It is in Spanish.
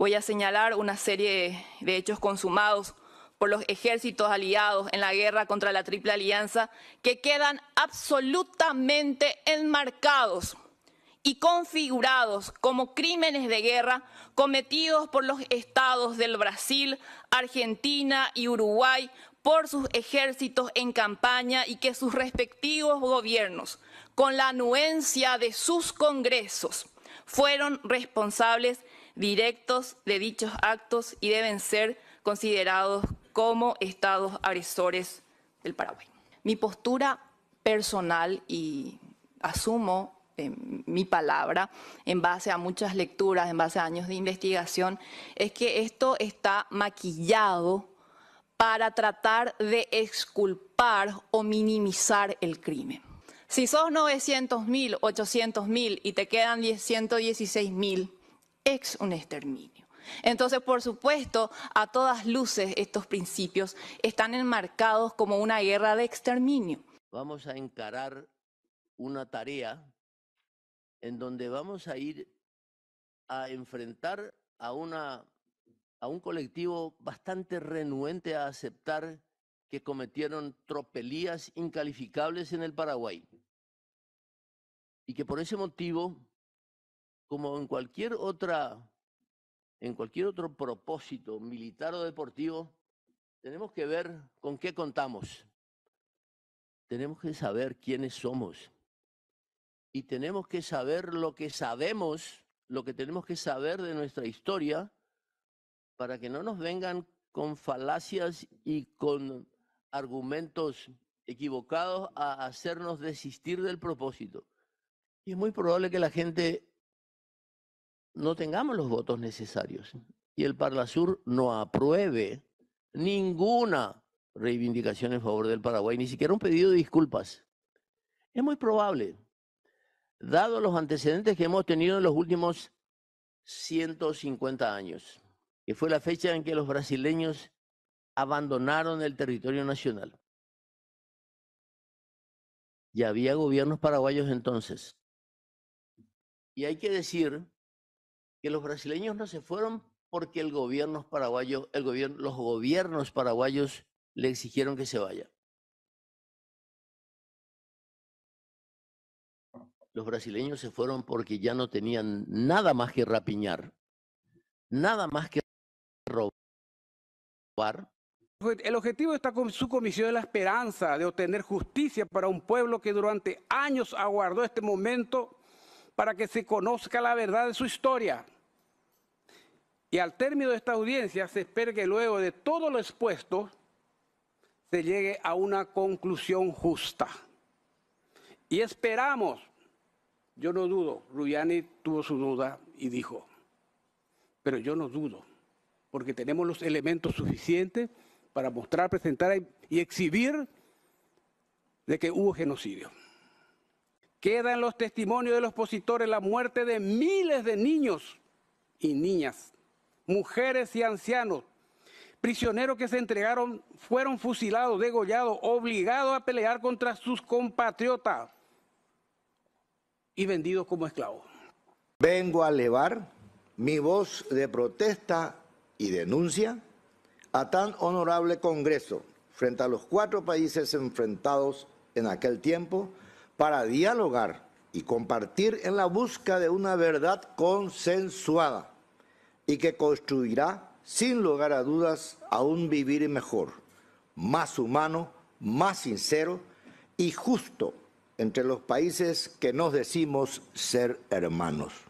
Voy a señalar una serie de hechos consumados por los ejércitos aliados en la guerra contra la Triple Alianza que quedan absolutamente enmarcados y configurados como crímenes de guerra cometidos por los estados del Brasil, Argentina y Uruguay por sus ejércitos en campaña y que sus respectivos gobiernos, con la anuencia de sus congresos, fueron responsables directos de dichos actos y deben ser considerados como estados agresores del Paraguay. Mi postura personal y asumo mi palabra en base a muchas lecturas, en base a años de investigación, es que esto está maquillado para tratar de exculpar o minimizar el crimen. Si sos 900 mil, mil y te quedan 116.000, mil, es un exterminio. Entonces, por supuesto, a todas luces estos principios están enmarcados como una guerra de exterminio. Vamos a encarar una tarea en donde vamos a ir a enfrentar a, una, un colectivo bastante renuente a aceptar que cometieron tropelías incalificables en el Paraguay y que por ese motivo como en cualquier otra, en cualquier otro propósito militar o deportivo, tenemos que ver con qué contamos. Tenemos que saber quiénes somos. Y tenemos que saber lo que sabemos, lo que tenemos que saber de nuestra historia, para que no nos vengan con falacias y con argumentos equivocados a hacernos desistir del propósito. Y es muy probable que la gente no tengamos los votos necesarios y el Parlasur no apruebe ninguna reivindicación en favor del Paraguay, ni siquiera un pedido de disculpas. Es muy probable, dado los antecedentes que hemos tenido en los últimos 150 años, que fue la fecha en que los brasileños abandonaron el territorio nacional. Ya había gobiernos paraguayos entonces. Y hay que decir que los brasileños no se fueron porque el gobierno paraguayo, el gobierno, los gobiernos paraguayos le exigieron que se vaya. Los brasileños se fueron porque ya no tenían nada más que rapiñar, nada más que robar. Pues, el objetivo de esta su comisión es la esperanza de obtener justicia para un pueblo que durante años aguardó este momento para que se conozca la verdad de su historia. Y al término de esta audiencia se espera que luego de todo lo expuesto se llegue a una conclusión justa. Y esperamos, yo no dudo, Rubiani tuvo su duda y dijo, pero yo no dudo, porque tenemos los elementos suficientes para mostrar, presentar y exhibir de que hubo genocidio. Quedan en los testimonios de los opositores la muerte de miles de niños y niñas, mujeres y ancianos, prisioneros que se entregaron, fueron fusilados, degollados, obligados a pelear contra sus compatriotas y vendidos como esclavos. Vengo a elevar mi voz de protesta y denuncia a tan honorable Congreso frente a los cuatro países enfrentados en aquel tiempo para dialogar y compartir en la búsqueda de una verdad consensuada y que construirá, sin lugar a dudas, a un vivir mejor, más humano, más sincero y justo entre los países que nos decimos ser hermanos.